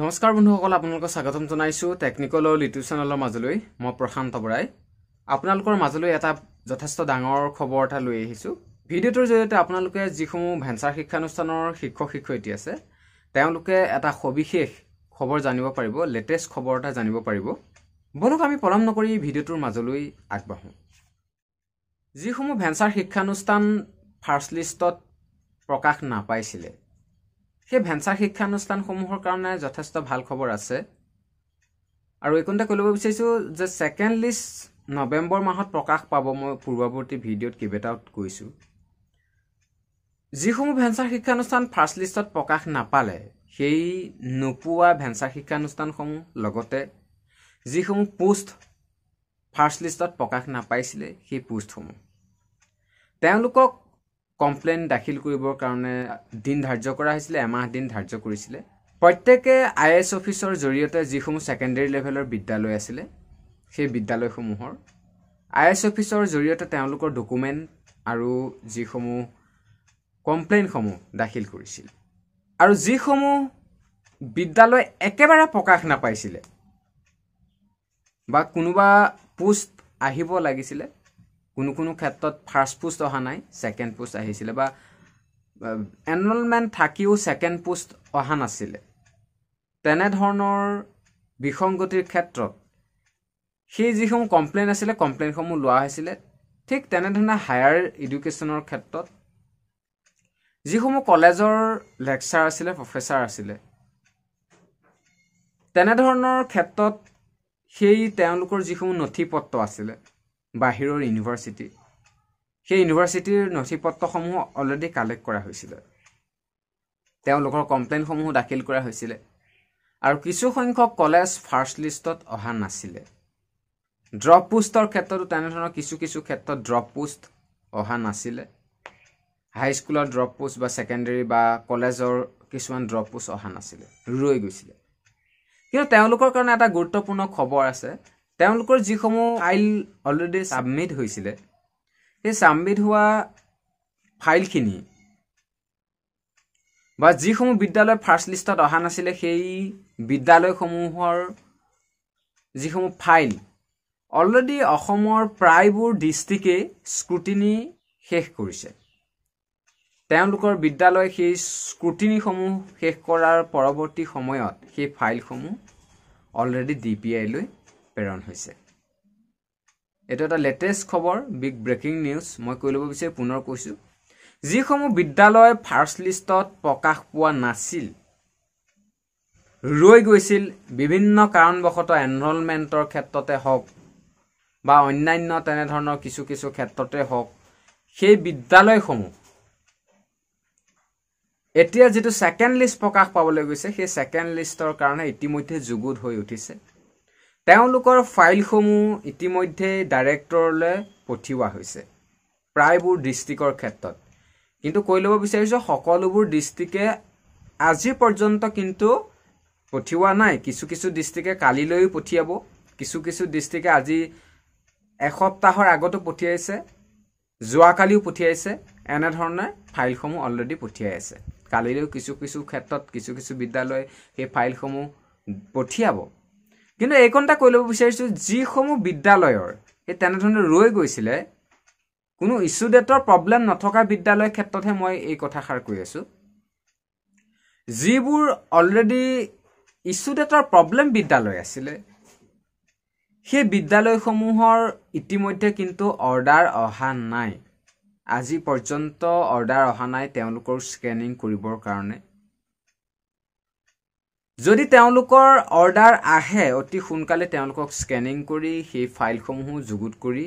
নমস্কাৰ বন্ধুসকল আপোনালোকক স্বাগতম জনাইছোঁ টেকনিকেল আৰু লিটিউ চেনেলৰ মাজলৈ মই প্ৰশান্ত বৰাই আপোনালোকৰ মাজলৈ এটা যথেষ্ট ডাঙৰ খবৰ এটা লৈ আহিছোঁ ভিডিঅ'টোৰ জৰিয়তে আপোনালোকে যিসমূহ ভেঞ্চাৰ শিক্ষানুষ্ঠানৰ শিক্ষক শিক্ষয়িত্ৰী আছে তেওঁলোকে এটা সবিশেষ খবৰ জানিব পাৰিব লেটেষ্ট খবৰ এটা জানিব পাৰিব বলক আমি পলম নকৰি ভিডিঅ'টোৰ মাজলৈ আগবাঢ়ো যিসমূহ ভেঞ্চাৰ শিক্ষানুষ্ঠান ফাৰ্ষ্ট লিষ্টত প্ৰকাশ নাপাইছিলে সেই ভেঞ্চাৰ শিক্ষানুষ্ঠানসমূহৰ কাৰণে যথেষ্ট ভাল খবৰ আছে আৰু এইকণতে ক'লিব বিচাৰিছোঁ যে ছেকেণ্ড লিষ্ট নৱেম্বৰ মাহত প্ৰকাশ পাব মই পূৰ্বৱৰ্তী ভিডিঅ'ত কেইবাটাও কৈছোঁ যিসমূহ ভেঞ্চাৰ শিক্ষানুষ্ঠান ফাৰ্ষ্ট লিষ্টত প্ৰকাশ নাপালে সেই নোপোৱা ভেঞ্চাৰ শিক্ষানুষ্ঠানসমূহ লগতে যিসমূহ পোষ্ট ফাৰ্ষ্ট লিষ্টত প্ৰকাশ নাপাইছিলে সেই পোষ্টসমূহ তেওঁলোকক কমপ্লেইন দাখিল কৰিবৰ কাৰণে দিন ধাৰ্য কৰা হৈছিলে এমাহ দিন ধাৰ্য কৰিছিলে প্ৰত্যেকে আই এছ অফিচৰ জৰিয়তে যিসমূহ ছেকেণ্ডেৰী লেভেলৰ বিদ্যালয় আছিলে সেই বিদ্যালয়সমূহৰ আই এছ অফিচৰ জৰিয়তে তেওঁলোকৰ ডকুমেণ্ট আৰু যিসমূহ কমপ্লেইনসমূহ দাখিল কৰিছিল আৰু যিসমূহ বিদ্যালয় একেবাৰে প্ৰকাশ নাপাইছিলে বা কোনোবা পোষ্ট আহিব লাগিছিলে কোনো কোনো ক্ষেত্ৰত ফাৰ্ষ্ট পোষ্ট অহা নাই ছেকেণ্ড পোষ্ট আহিছিলে বা এনৰলমেণ্ট থাকিও ছেকেণ্ড পোষ্ট অহা নাছিলে তেনেধৰণৰ বিসংগতিৰ ক্ষেত্ৰত সেই যিসমূহ কমপ্লেইন আছিলে কমপ্লেইনসমূহ লোৱা হৈছিলে ঠিক তেনেধৰণে হায়াৰ এডুকেশ্যনৰ ক্ষেত্ৰত যিসমূহ কলেজৰ লেকচাৰ আছিলে প্ৰফেচাৰ আছিলে তেনেধৰণৰ ক্ষেত্ৰত সেই তেওঁলোকৰ যিসমূহ নথি পত্ৰ আছিলে বাহিৰৰ ইউনিভাৰ্চিটি সেই ইউনিভাৰ্চিটিৰ নথি পত্ৰসমূহ অলৰেডি কালেক্ট কৰা হৈছিলে তেওঁলোকৰ কমপ্লেইনসমূহো দাখিল কৰা হৈছিলে আৰু কিছুসংখ্যক কলেজ ফাৰ্ষ্ট লিষ্টত অহা নাছিলে ড্ৰপ পোষ্টৰ ক্ষেত্ৰতো তেনেধৰণৰ কিছু কিছু ক্ষেত্ৰত ড্ৰপ পোষ্ট অহা নাছিলে হাইস্কুলৰ ড্ৰপ পোষ্ট বা ছেকেণ্ডেৰী বা কলেজৰ কিছুমান ড্ৰপ পোষ্ট অহা নাছিলে ৰৈ গৈছিলে কিন্তু তেওঁলোকৰ কাৰণে এটা গুৰুত্বপূৰ্ণ খবৰ আছে তেওঁলোকৰ যিসমূহ ফাইল অলৰেডি ছাবমিট হৈছিলে সেই ছাবমিট হোৱা ফাইলখিনি বা যিসমূহ বিদ্যালয় ফাৰ্ষ্ট লিষ্টত অহা নাছিলে সেই বিদ্যালয়সমূহৰ যিসমূহ ফাইল অলৰেডি অসমৰ প্ৰায়বোৰ ডিষ্ট্ৰিকেই স্ক্ৰুটিনি শেষ কৰিছে তেওঁলোকৰ বিদ্যালয় সেই স্ক্ৰুটিনিসমূহ শেষ কৰাৰ পৰৱৰ্তী সময়ত সেই ফাইলসমূহ অলৰেডি ডি পি আইলৈ প্ৰেৰণ হৈছে এইটো এটা লেটেষ্ট খবৰ বিগ ব্ৰেকিং নিউজ মই কৈ ল'ব বিচাৰি পুনৰ কৈছোঁ যিসমূহ বিদ্যালয় ফাৰ্ষ্ট লিষ্টত প্ৰকাশ পোৱা নাছিল ৰৈ গৈছিল বিভিন্ন কাৰণবশতঃ এনৰলমেণ্টৰ ক্ষেত্ৰতে হওক বা অন্যান্য তেনেধৰণৰ কিছু কিছু ক্ষেত্ৰতে হওক সেই বিদ্যালয়সমূহ এতিয়া যিটো ছেকেণ্ড লিষ্ট প্ৰকাশ পাবলৈ গৈছে সেই ছেকেণ্ড লিষ্টৰ কাৰণে ইতিমধ্যে যুগুত হৈ উঠিছে তেওঁলোকৰ ফাইলসমূহ ইতিমধ্যে ডাইৰেক্টৰলৈ পঠিওৱা হৈছে প্ৰায়বোৰ ডিষ্ট্ৰিক্টৰ ক্ষেত্ৰত কিন্তু কৈ ল'ব বিচাৰিছোঁ সকলোবোৰ ডিষ্ট্ৰিকে আজি পৰ্যন্ত কিন্তু পঠিওৱা নাই কিছু কিছু ডিষ্ট্ৰিকে কালিলৈও পঠিয়াব কিছু কিছু ডিষ্ট্ৰিকে আজি এসপ্তাহৰ আগতো পঠিয়াইছে যোৱাকালিও পঠিয়াইছে এনেধৰণে ফাইলসমূহ অলৰেডি পঠিয়াই আছে কালিলৈও কিছু কিছু ক্ষেত্ৰত কিছু কিছু বিদ্যালয় সেই ফাইলসমূহ পঠিয়াব কিন্তু এইকণটা কৈ ল'ব বিচাৰিছোঁ যিসমূহ বিদ্যালয়ৰ সেই তেনেধৰণে ৰৈ গৈছিলে কোনো ইছুডেটৰ প্ৰব্লেম নথকা বিদ্যালয়ৰ ক্ষেত্ৰতহে মই এই কথাষাৰ কৈ আছোঁ যিবোৰ অলৰেডি ইছুডেটৰ প্ৰব্লেম বিদ্যালয় আছিলে সেই বিদ্যালয়সমূহৰ ইতিমধ্যে কিন্তু অৰ্ডাৰ অহা নাই আজি পৰ্যন্ত অৰ্ডাৰ অহা নাই তেওঁলোকৰ স্কেনিং কৰিবৰ কাৰণে যদি তেওঁলোকৰ অৰ্ডাৰ আহে অতি সোনকালে তেওঁলোকক স্কেনিং কৰি সেই ফাইলসমূহ যুগুত কৰি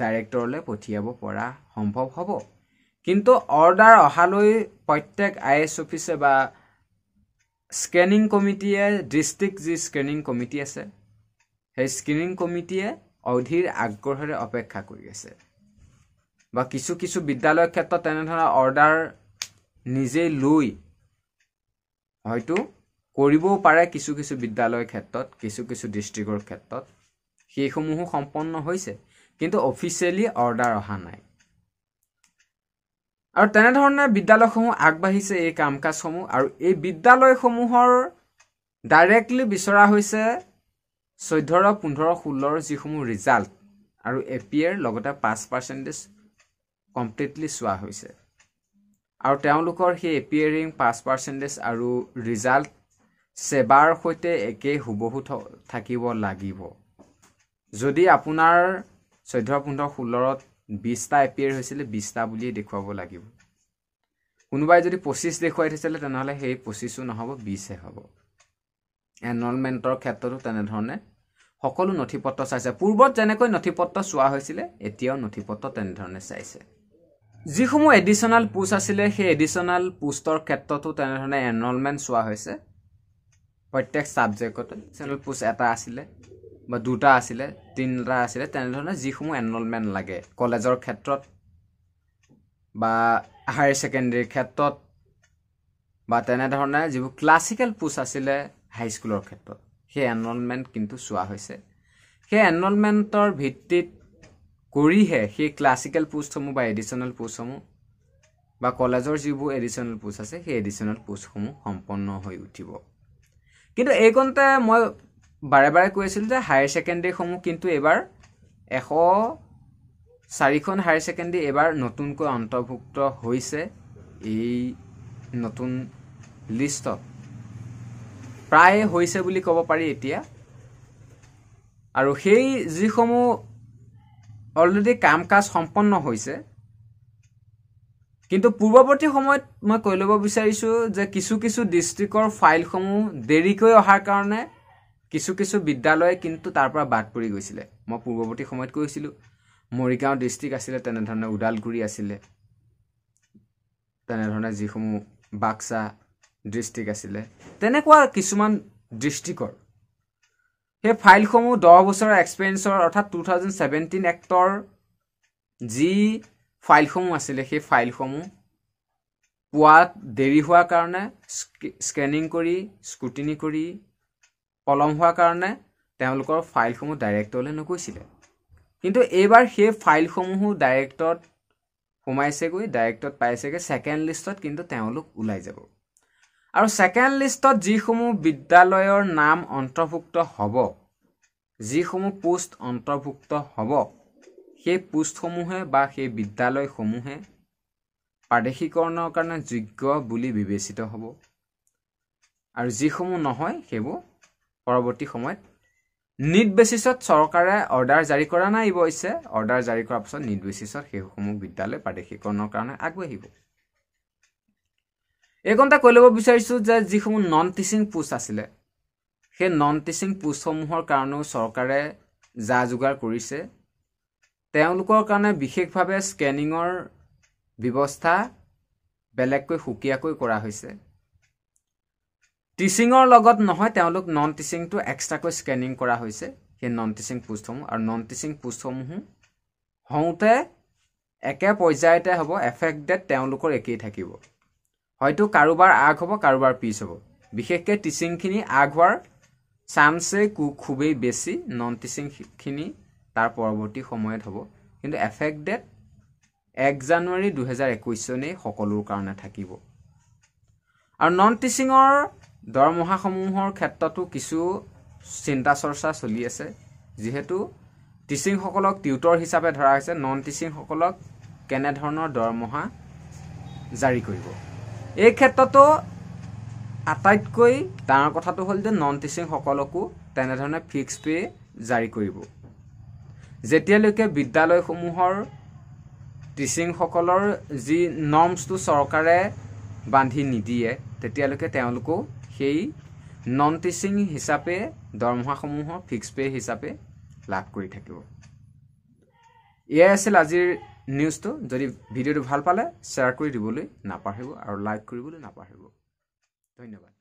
ডাইৰেক্টৰলৈ পঠিয়াব পৰা সম্ভৱ হ'ব কিন্তু অৰ্ডাৰ অহালৈ প্ৰত্যেক আই এছ অফিচে বা স্কেনিং কমিটিয়ে ডিষ্ট্ৰিক্ট যি স্কেনিং কমিটি আছে সেই স্কেনিং কমিটিয়ে অধীৰ আগ্ৰহেৰে অপেক্ষা কৰি আছে বা কিছু কিছু বিদ্যালয়ৰ ক্ষেত্ৰত তেনেধৰণৰ অৰ্ডাৰ নিজেই লৈ হয়তো কৰিবও পাৰে কিছু কিছু বিদ্যালয়ৰ ক্ষেত্ৰত কিছু কিছু ডিষ্ট্ৰিক্টৰ ক্ষেত্ৰত সেইসমূহো সম্পন্ন হৈছে কিন্তু অফিচিয়েলি অৰ্ডাৰ অহা নাই আৰু তেনেধৰণে বিদ্যালয়সমূহ আগবাঢ়িছে এই কাম কাজসমূহ আৰু এই বিদ্যালয়সমূহৰ ডাইৰেক্টলি বিচৰা হৈছে চৈধ্য় পোন্ধৰ ষোল্লৰ যিসমূহ ৰিজাল্ট আৰু এ পি এৰ লগতে পাঁচ পাৰ্চেণ্টেজ কমপ্লিটলি চোৱা হৈছে আৰু তেওঁলোকৰ সেই এপিয়াৰিং পাঁচ পাৰ্চেণ্টেজ আৰু ৰিজাল্ট সেৱাৰ সৈতে একেই হুবহু থাকিব লাগিব যদি আপোনাৰ চৈধ্য পোন্ধৰ ষোল্লত বিছটা এপিয়াৰ হৈছিলে বিছটা বুলিয়েই দেখুৱাব লাগিব কোনোবাই যদি পঁচিছ দেখুৱাই থৈছিলে তেনেহ'লে সেই পঁচিছো নহ'ব বিছহে হ'ব এনৰলমেণ্টৰ ক্ষেত্ৰতো তেনেধৰণে সকলো নথি পত্ৰ চাইছে পূৰ্বত যেনেকৈ নথি পত্ৰ চোৱা হৈছিলে এতিয়াও নথি পত্ৰ তেনেধৰণে চাইছে যিসমূহ এডিশ্যনেল পোষ্ট আছিলে সেই এডিশ্যনেল পোষ্টৰ ক্ষেত্ৰতো তেনেধৰণে এনৰলমেণ্ট চোৱা হৈছে প্ৰত্যেক ছাবজেক্টতে চেনুৱেল পোষ্ট এটা আছিলে বা দুটা আছিলে তিনিটা আছিলে তেনেধৰণে যিসমূহ এনৰলমেণ্ট লাগে কলেজৰ ক্ষেত্ৰত বা হায়াৰ ছেকেণ্ডেৰীৰ ক্ষেত্ৰত বা তেনেধৰণে যিবোৰ ক্লাছিকেল পোষ্ট আছিলে হাইস্কুলৰ ক্ষেত্ৰত সেই এনৰলমেণ্ট কিন্তু চোৱা হৈছে সেই এনৰলমেণ্টৰ ভিত্তিত কৰিহে সেই ক্লাছিকেল পোষ্টসমূহ বা এডিশ্যনেল পোষ্টসমূহ বা কলেজৰ যিবোৰ এডিশ্যনেল পোষ্ট আছে সেই এডিশ্যনেল পোষ্টসমূহ সম্পন্ন হৈ উঠিব কিন্তু এইকণতে মই বাৰে বাৰে কৈ আছিলোঁ যে হায়াৰ ছেকেণ্ডেৰীসমূহ কিন্তু এইবাৰ এশ চাৰিখন হায়াৰ ছেকেণ্ডেৰী এইবাৰ নতুনকৈ অন্তৰ্ভুক্ত হৈছে এই নতুন লিষ্টত প্ৰায়ে হৈছে বুলি ক'ব পাৰি এতিয়া আৰু সেই যিসমূহ অলৰেডি কাম কাজ সম্পন্ন হৈছে কিন্তু পূৰ্বৱৰ্তী সময়ত মই কৈ ল'ব বিচাৰিছোঁ যে কিছু কিছু ডিষ্ট্ৰিক্টৰ ফাইলসমূহ দেৰিকৈ অহাৰ কাৰণে কিছু কিছু বিদ্যালয় কিন্তু তাৰ পৰা বাদ পৰি গৈছিলে মই পূৰ্বৱৰ্তী সময়ত কৈছিলোঁ মৰিগাঁও ডিষ্ট্ৰিক্ট আছিলে তেনেধৰণে ওদালগুৰি আছিলে তেনেধৰণে যিসমূহ বাক্সা ডিষ্ট্ৰিক্ট আছিলে তেনেকুৱা কিছুমান ডিষ্ট্ৰিক্টৰ সেই ফাইলসমূহ দহ বছৰৰ এক্সপেৰিয়েঞ্চৰ অৰ্থাৎ টু থাউজেণ্ড ছেভেণ্টিন এক্টৰ যি ফাইলসমূহ আছিলে সেই ফাইলসমূহ পোৱাত দেৰি হোৱাৰ কাৰণে স্কেনিং কৰি স্কুটিনি কৰি পলম হোৱাৰ কাৰণে তেওঁলোকৰ ফাইলসমূহ ডাইৰেক্টৰলৈ নগৈছিলে কিন্তু এইবাৰ সেই ফাইলসমূহো ডাইৰেক্টত সোমাইছেগৈ ডাইৰেক্টত পাইছেগৈ ছেকেণ্ড লিষ্টত কিন্তু তেওঁলোক ওলাই যাব আৰু ছেকেণ্ড লিষ্টত যিসমূহ বিদ্যালয়ৰ নাম অন্তৰ্ভুক্ত হ'ব যিসমূহ পোষ্ট অন্তৰ্ভুক্ত হ'ব সেই পোষ্টসমূহে বা সেই বিদ্যালয়সমূহে প্ৰাদেশীকৰণৰ কাৰণে যোগ্য বুলি বিবেচিত হ'ব আৰু যিসমূহ নহয় সেইবোৰ পৰৱৰ্তী সময়ত নিট বেচিছত চৰকাৰে অৰ্ডাৰ জাৰি কৰা নাই অৱশ্যে অৰ্ডাৰ জাৰি কৰাৰ পিছত নিট বেচিছত সেইসমূহ বিদ্যালয় প্ৰাদেশীকৰণৰ কাৰণে আগবাঢ়িব এইকণতে কৈ ল'ব বিচাৰিছোঁ যে যিসমূহ নন টিচিং পোষ্ট আছিলে সেই নন টিচিং পোষ্টসমূহৰ কাৰণেও চৰকাৰে যা যোগাৰ কৰিছে তেওঁলোকৰ কাৰণে বিশেষভাৱে স্কেনিঙৰ ব্যৱস্থা বেলেগকৈ সুকীয়াকৈ কৰা হৈছে টিচিঙৰ লগত নহয় তেওঁলোক নন টিচিংটো এক্সট্ৰাকৈ স্কেনিং কৰা হৈছে সেই নন টিচিং পোষ্টসমূহ আৰু নন টিচিং পোষ্টসমূহো হওঁতে একে পৰ্যায়তে হ'ব এফেক্টেড তেওঁলোকৰ একেই থাকিব হয়তো কাৰোবাৰ আগ হ'ব কাৰোবাৰ পিছ হ'ব বিশেষকৈ টিচিংখিনি আগ হোৱাৰ চান্সেই খুবেই বেছি নন টিচিংখিনি তাৰ পৰৱৰ্তী সময়ত হ'ব কিন্তু এফেক্ট ডেট এক জানুৱাৰী দুহেজাৰ একৈছ চনেই সকলোৰ কাৰণে থাকিব আৰু নন টিচিঙৰ দৰমহাসমূহৰ ক্ষেত্ৰতো কিছু চিন্তা চৰ্চা চলি আছে যিহেতু টিচিংসকলক টিউটৰ হিচাপে ধৰা হৈছে নন টিচিংসকলক কেনেধৰণৰ দৰমহা জাৰি কৰিব এই ক্ষেত্ৰতো আটাইতকৈ ডাঙৰ কথাটো হ'ল যে নন টিচিংসকলকো তেনেধৰণে ফিক্স পে' জাৰি কৰিব যেতিয়ালৈকে বিদ্যালয়সমূহৰ টিচিংসকলৰ যি নৰ্মছটো চৰকাৰে বান্ধি নিদিয়ে তেতিয়ালৈকে তেওঁলোকেও সেই নন টিচিং হিচাপে দৰমহাসমূহৰ ফিক্স পে' হিচাপে লাভ কৰি থাকিব এয়াই আছিল আজিৰ নিউজটো যদি ভিডিঅ'টো ভাল পালে শ্বেয়াৰ কৰি দিবলৈ নাপাহৰিব আৰু লাইক কৰিবলৈ নাপাহৰিব ধন্যবাদ